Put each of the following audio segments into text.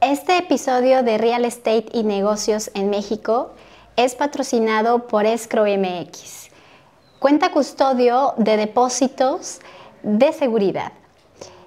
Este episodio de Real Estate y Negocios en México es patrocinado por Escro MX, cuenta custodio de depósitos de seguridad.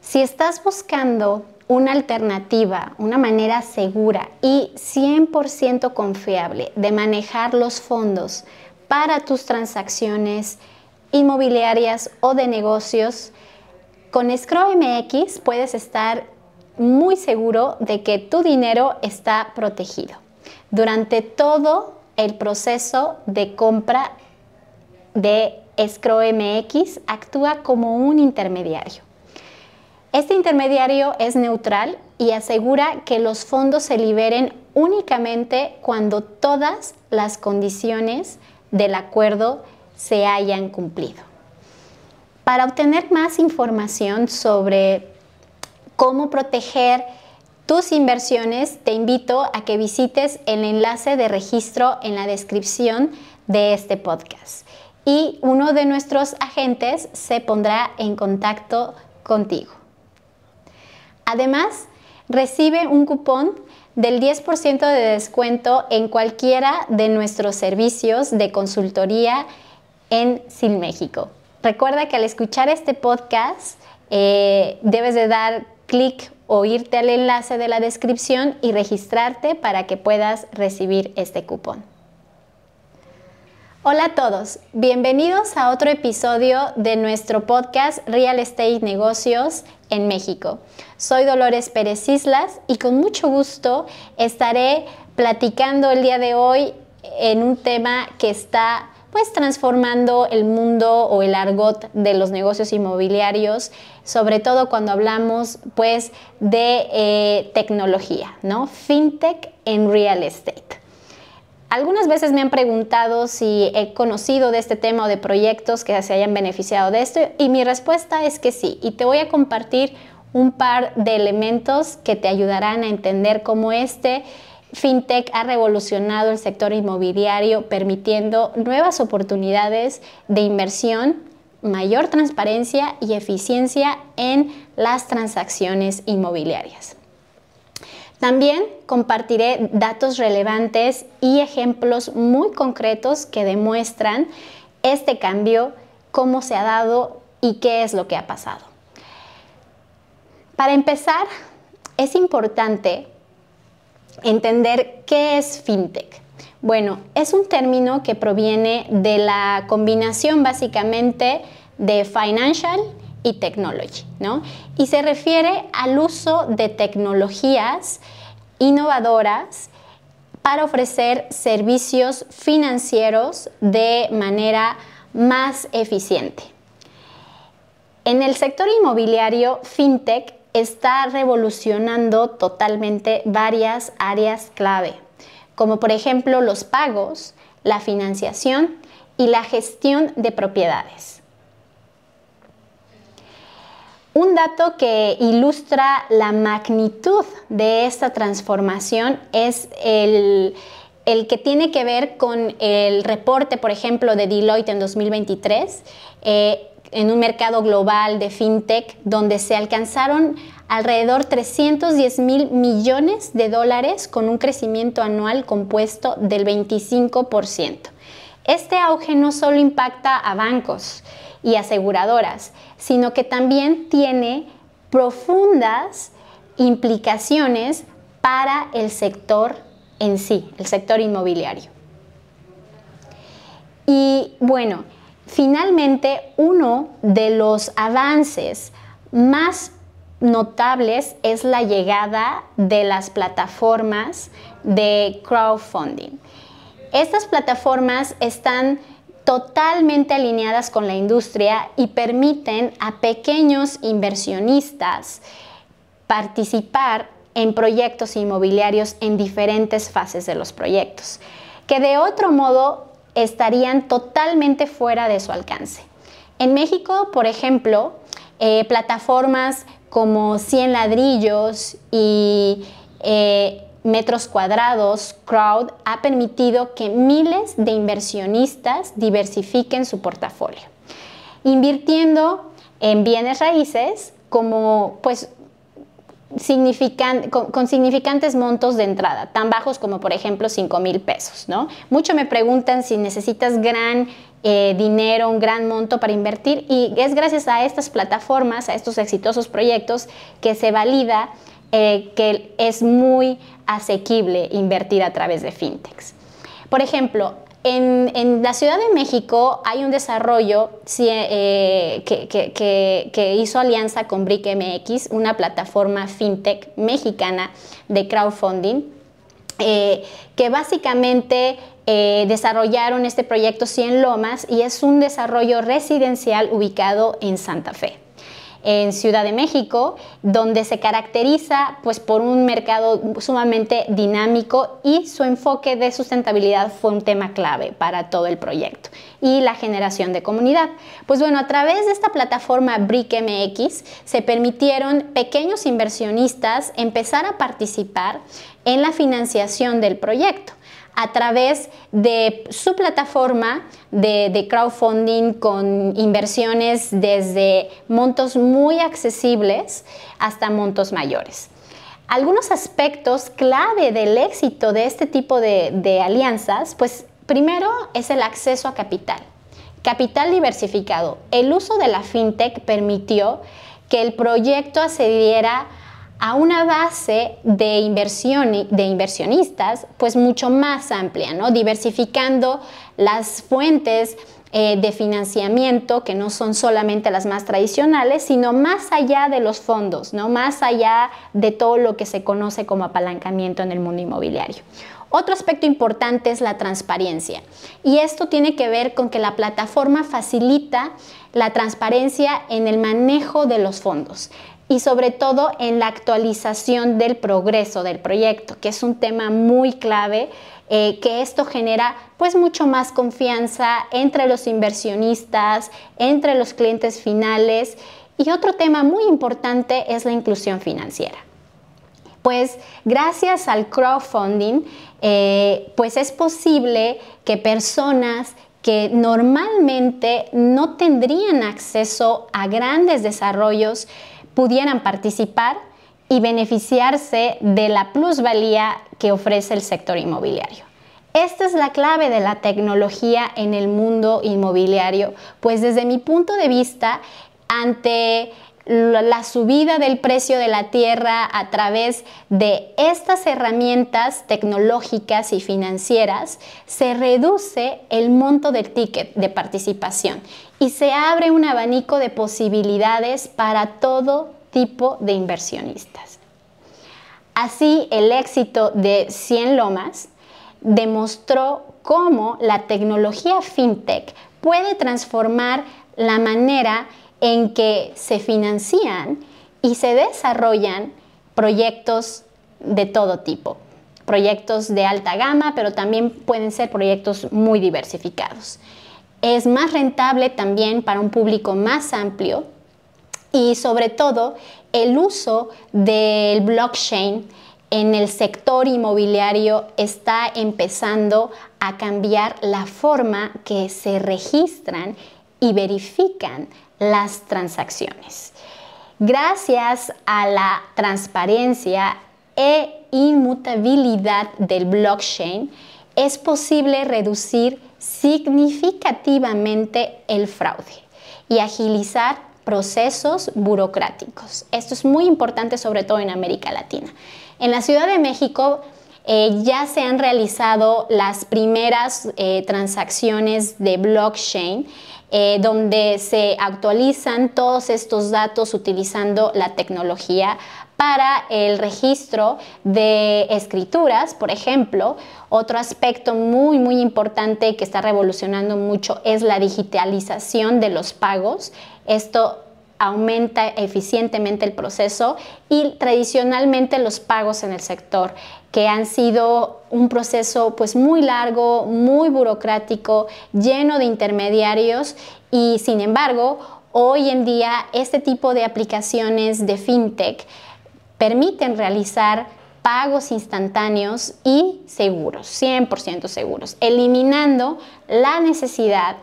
Si estás buscando una alternativa, una manera segura y 100% confiable de manejar los fondos para tus transacciones inmobiliarias o de negocios, con Escro MX puedes estar muy seguro de que tu dinero está protegido durante todo el proceso de compra de ScroMX MX actúa como un intermediario. Este intermediario es neutral y asegura que los fondos se liberen únicamente cuando todas las condiciones del acuerdo se hayan cumplido. Para obtener más información sobre cómo proteger tus inversiones, te invito a que visites el enlace de registro en la descripción de este podcast y uno de nuestros agentes se pondrá en contacto contigo. Además, recibe un cupón del 10% de descuento en cualquiera de nuestros servicios de consultoría en Sin México. Recuerda que al escuchar este podcast eh, debes de dar clic o irte al enlace de la descripción y registrarte para que puedas recibir este cupón. Hola a todos, bienvenidos a otro episodio de nuestro podcast Real Estate Negocios en México. Soy Dolores Pérez Islas y con mucho gusto estaré platicando el día de hoy en un tema que está pues transformando el mundo o el argot de los negocios inmobiliarios, sobre todo cuando hablamos pues de eh, tecnología, ¿no? Fintech en real estate. Algunas veces me han preguntado si he conocido de este tema o de proyectos que se hayan beneficiado de esto y mi respuesta es que sí. Y te voy a compartir un par de elementos que te ayudarán a entender cómo este FinTech ha revolucionado el sector inmobiliario permitiendo nuevas oportunidades de inversión, mayor transparencia y eficiencia en las transacciones inmobiliarias. También compartiré datos relevantes y ejemplos muy concretos que demuestran este cambio, cómo se ha dado y qué es lo que ha pasado. Para empezar, es importante Entender qué es fintech. Bueno, es un término que proviene de la combinación básicamente de financial y technology, ¿no? Y se refiere al uso de tecnologías innovadoras para ofrecer servicios financieros de manera más eficiente. En el sector inmobiliario, FinTech está revolucionando totalmente varias áreas clave, como por ejemplo los pagos, la financiación y la gestión de propiedades. Un dato que ilustra la magnitud de esta transformación es el, que tiene que ver con el reporte, por ejemplo, de Deloitte en 2023 en un mercado global de fintech donde se alcanzaron alrededor 310 mil millones de dólares con un crecimiento anual compuesto del 25%. Este auge no solo impacta a bancos y aseguradoras, sino que también tiene profundas implicaciones para el sector en sí, el sector inmobiliario. Y bueno, Finalmente, uno de los avances más notables es la llegada de las plataformas de crowdfunding. Estas plataformas están totalmente alineadas con la industria y permiten a pequeños inversionistas participar en proyectos inmobiliarios en diferentes fases de los proyectos, que de otro modo estarían totalmente fuera de su alcance. En México, por ejemplo, eh, plataformas como 100 ladrillos y eh, metros cuadrados, Crowd ha permitido que miles de inversionistas diversifiquen su portafolio, invirtiendo en bienes raíces como pues significan, con, significantes montos de entrada, tan bajos como por ejemplo 5 mil pesos, ¿no? Mucho me preguntan si necesitas gran eh, dinero, un gran monto para invertir y es gracias a estas plataformas, a estos exitosos proyectos que se valida eh, que es muy asequible invertir a través de fintechs. Por ejemplo, en, la Ciudad de México hay un desarrollo eh, que, hizo alianza con BrickMX, una plataforma fintech mexicana de crowdfunding, eh, que básicamente eh, desarrollaron este proyecto Cien Lomas y es un desarrollo residencial ubicado en Santa Fe en Ciudad de México, donde se caracteriza pues, por un mercado sumamente dinámico y su enfoque de sustentabilidad fue un tema clave para todo el proyecto y la generación de comunidad. Pues bueno, a través de esta plataforma BrickMX se permitieron pequeños inversionistas empezar a participar en la financiación del proyecto a través de su plataforma de, crowdfunding con inversiones desde montos muy accesibles hasta montos mayores. Algunos aspectos clave del éxito de este tipo de, de, alianzas, pues primero es el acceso a capital. Capital diversificado. El uso de la fintech permitió que el proyecto accediera a una base de, inversión, de inversionistas pues mucho más amplia, ¿no? diversificando las fuentes eh, de financiamiento que no son solamente las más tradicionales, sino más allá de los fondos, ¿no? más allá de todo lo que se conoce como apalancamiento en el mundo inmobiliario. Otro aspecto importante es la transparencia y esto tiene que ver con que la plataforma facilita la transparencia en el manejo de los fondos y sobre todo en la actualización del progreso del proyecto, que es un tema muy clave, eh, que esto genera pues mucho más confianza entre los inversionistas, entre los clientes finales y otro tema muy importante es la inclusión financiera. Pues gracias al crowdfunding, eh, pues es posible que personas que normalmente no tendrían acceso a grandes desarrollos, pudieran participar y beneficiarse de la plusvalía que ofrece el sector inmobiliario. Esta es la clave de la tecnología en el mundo inmobiliario, pues desde mi punto de vista, ante la subida del precio de la tierra a través de estas herramientas tecnológicas y financieras, se reduce el monto del ticket de participación y se abre un abanico de posibilidades para todo tipo de inversionistas. Así, el éxito de 100 Lomas demostró cómo la tecnología fintech puede transformar la manera en que se financian y se desarrollan proyectos de todo tipo, proyectos de alta gama, pero también pueden ser proyectos muy diversificados. Es más rentable también para un público más amplio y sobre todo el uso del blockchain en el sector inmobiliario está empezando a cambiar la forma que se registran y verifican las transacciones. Gracias a la transparencia e inmutabilidad del blockchain, es posible reducir significativamente el fraude y agilizar procesos burocráticos. Esto es muy importante sobre todo en América Latina. En la Ciudad de México eh, ya se han realizado las primeras eh, transacciones de blockchain eh, donde se actualizan todos estos datos utilizando la tecnología para el registro de escrituras, por ejemplo. Otro aspecto muy, muy importante que está revolucionando mucho es la digitalización de los pagos. Esto aumenta eficientemente el proceso y tradicionalmente los pagos en el sector, que han sido un proceso pues muy largo, muy burocrático, lleno de intermediarios y sin embargo, hoy en día este tipo de aplicaciones de fintech permiten realizar pagos instantáneos y seguros, 100% seguros, eliminando la necesidad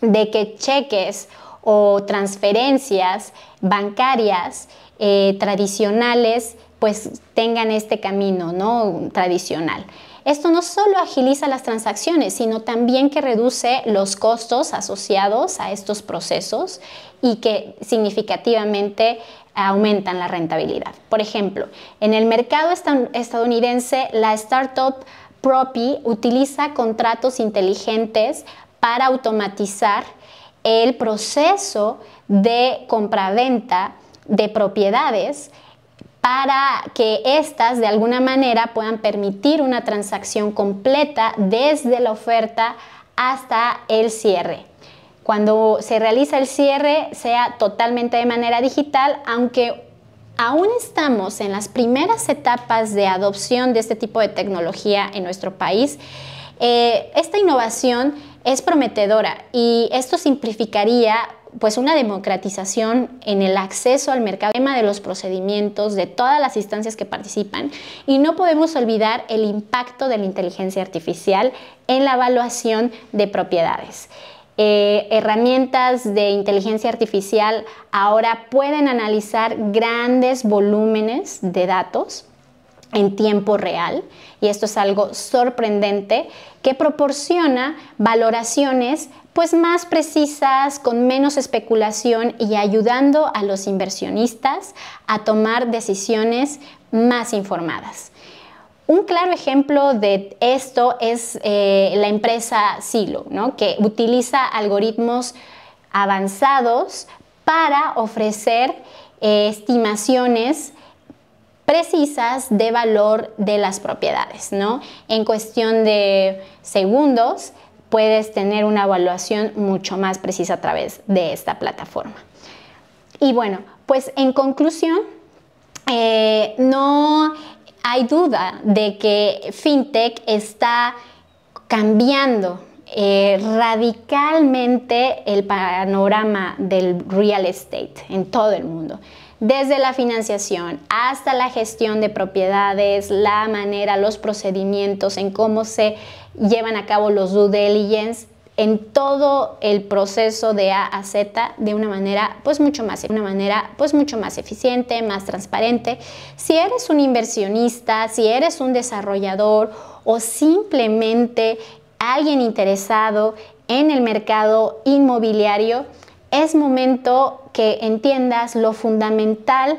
de que cheques o transferencias bancarias eh, tradicionales pues tengan este camino ¿no? tradicional. Esto no solo agiliza las transacciones, sino también que reduce los costos asociados a estos procesos y que significativamente aumentan la rentabilidad. Por ejemplo, en el mercado estadounidense, la startup Propi utiliza contratos inteligentes para automatizar el proceso de compraventa de propiedades para que éstas de alguna manera puedan permitir una transacción completa desde la oferta hasta el cierre. Cuando se realiza el cierre sea totalmente de manera digital, aunque aún estamos en las primeras etapas de adopción de este tipo de tecnología en nuestro país, eh, esta innovación es prometedora y esto simplificaría pues una democratización en el acceso al mercado tema de los procedimientos de todas las instancias que participan y no podemos olvidar el impacto de la inteligencia artificial en la evaluación de propiedades. Eh, herramientas de inteligencia artificial ahora pueden analizar grandes volúmenes de datos en tiempo real y esto es algo sorprendente que proporciona valoraciones pues más precisas, con menos especulación y ayudando a los inversionistas a tomar decisiones más informadas. Un claro ejemplo de esto es eh, la empresa Silo, que utiliza algoritmos avanzados para ofrecer eh, estimaciones precisas de valor de las propiedades, ¿no? En cuestión de segundos puedes tener una evaluación mucho más precisa a través de esta plataforma. Y bueno, pues en conclusión, eh, no hay duda de que FinTech está cambiando eh, radicalmente el panorama del real estate en todo el mundo desde la financiación hasta la gestión de propiedades, la manera, los procedimientos, en cómo se llevan a cabo los due diligence, en todo el proceso de A a Z de una manera pues mucho más una manera pues mucho más eficiente, más transparente. Si eres un inversionista, si eres un desarrollador o simplemente alguien interesado en el mercado inmobiliario, es momento que entiendas lo fundamental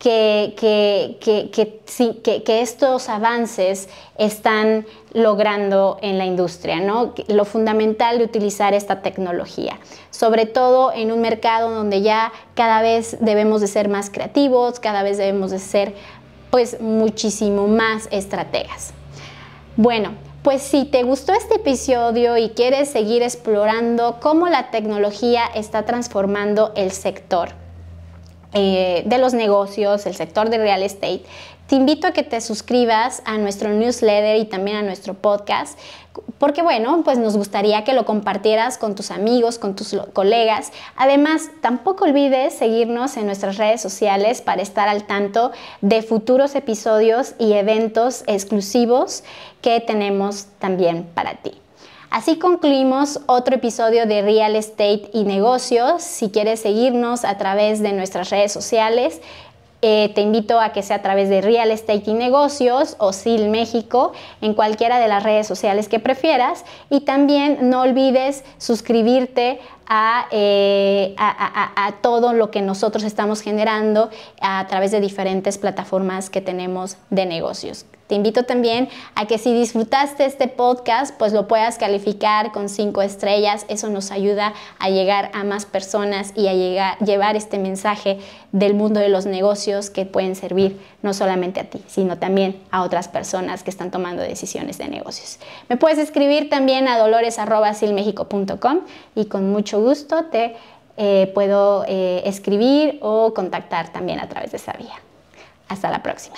que, que, estos avances están logrando en la industria, ¿no? lo fundamental de utilizar esta tecnología, sobre todo en un mercado donde ya cada vez debemos de ser más creativos, cada vez debemos de ser pues muchísimo más estrategas. Bueno, pues si te gustó este episodio y quieres seguir explorando cómo la tecnología está transformando el sector, eh, de los negocios, el sector de real estate, te invito a que te suscribas a nuestro newsletter y también a nuestro podcast, porque bueno, pues nos gustaría que lo compartieras con tus amigos, con tus colegas. Además, tampoco olvides seguirnos en nuestras redes sociales para estar al tanto de futuros episodios y eventos exclusivos que tenemos también para ti. Así concluimos otro episodio de Real Estate y Negocios. Si quieres seguirnos a través de nuestras redes sociales, eh, te invito a que sea a través de Real Estate y Negocios o SIL México en cualquiera de las redes sociales que prefieras. Y también no olvides suscribirte eh, a, a, todo lo que nosotros estamos generando a través de diferentes plataformas que tenemos de negocios. Te invito también a que si disfrutaste este podcast, pues lo puedas calificar con cinco estrellas. Eso nos ayuda a llegar a más personas y a llegar, llevar este mensaje del mundo de los negocios que pueden servir no solamente a ti, sino también a otras personas que están tomando decisiones de negocios. Me puedes escribir también a dolores.silmexico.com y con mucho gusto te eh, puedo eh, escribir o contactar también a través de esa vía. Hasta la próxima.